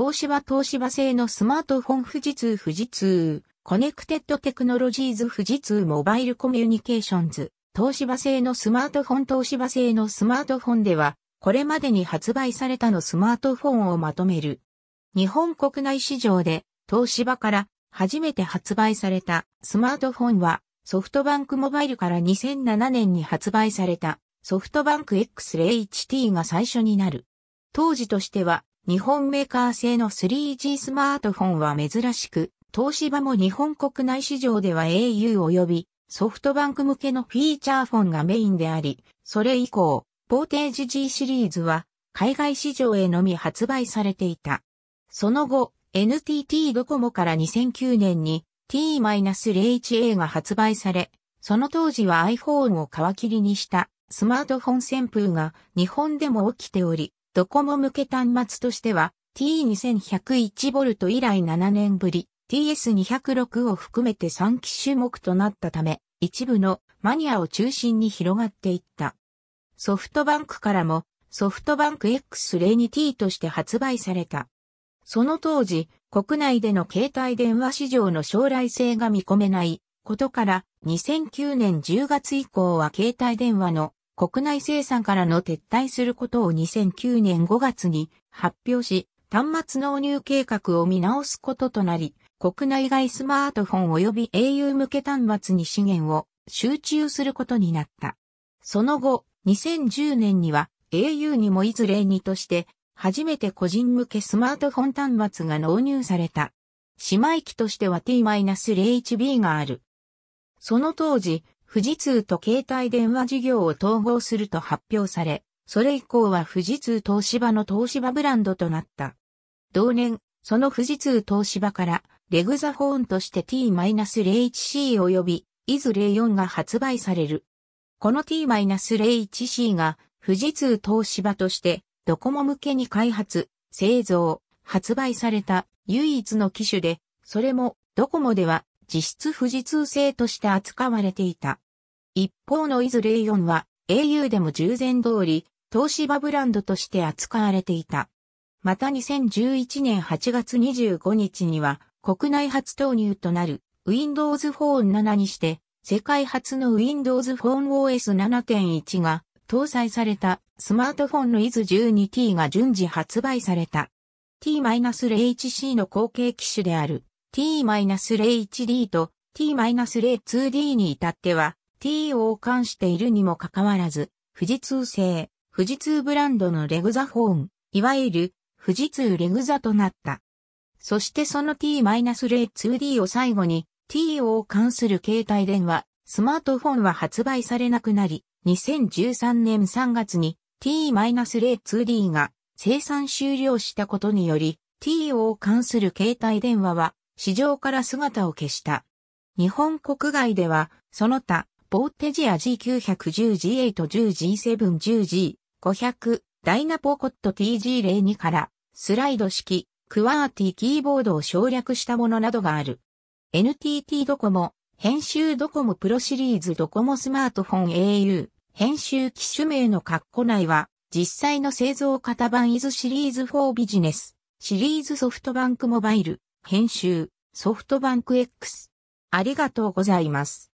東芝東芝製のスマートフォン富士通富士通、コネクテッドテクノロジーズ富士通モバイルコミュニケーションズ、東芝製のスマートフォン東芝製のスマートフォンでは、これまでに発売されたのスマートフォンをまとめる。日本国内市場で東芝から初めて発売されたスマートフォンはソフトバンクモバイルから2007年に発売されたソフトバンク x 0 t が最初になる。当時としては日本メーカー製の 3G スマートフォンは珍しく、東芝も日本国内市場では au 及びソフトバンク向けのフィーチャーフォンがメインであり、それ以降、ポーテージ G シリーズは海外市場へのみ発売されていた。その後、NTT ドコモから2009年に T-01A が発売され、その当時は iPhone を皮切りにしたスマートフォン旋風が日本でも起きており、ドコモ向け端末としては T2101V 以来7年ぶり TS206 を含めて3機種目となったため、一部のマニアを中心に広がっていった。ソフトバンクからもソフトバンク X02T として発売された。その当時、国内での携帯電話市場の将来性が見込めないことから2009年10月以降は携帯電話の国内生産からの撤退することを2009年5月に発表し、端末納入計画を見直すこととなり、国内外スマートフォン及び au 向け端末に資源を集中することになった。その後、2010年には au にもいずれにとして、初めて個人向けスマートフォン端末が納入された。姉妹機としては T-01B がある。その当時、富士通と携帯電話事業を統合すると発表され、それ以降は富士通東芝の東芝ブランドとなった。同年、その富士通東芝から、レグザホーンとして T-01C 及び、イズ04が発売される。この T-01C が、富士通東芝として、ドコモ向けに開発、製造、発売された唯一の機種で、それもドコモでは実質富士通製として扱われていた。一方のイズレイヨンは au でも従前通り、東芝ブランドとして扱われていた。また2011年8月25日には国内初投入となる Windows Phone 7にして世界初の Windows Phone OS 7.1が搭載されたスマートフォンの IS12T が順次発売された。t 0 h c の後継機種である t-01d と t-02d に至っては t を冠しているにもかかわらず、富士通製、富士通ブランドのレグザホーン、いわゆる富士通レグザとなった。そしてその t-02d を最後に t を冠する携帯電話、スマートフォンは発売されなくなり、2013年3月に t-02d が生産終了したことにより、t を冠する携帯電話は市場から姿を消した。日本国外では、その他、ボーテジア G910、G8、10、G7、10G、500、ダイナポコット TG02 から、スライド式、クワーティーキーボードを省略したものなどがある。NTT ドコモ、編集ドコモプロシリーズドコモスマートフォン au、編集機種名の括弧内は、実際の製造型版イズシリーズ4ビジネス、シリーズソフトバンクモバイル、編集、ソフトバンク X。ありがとうございます。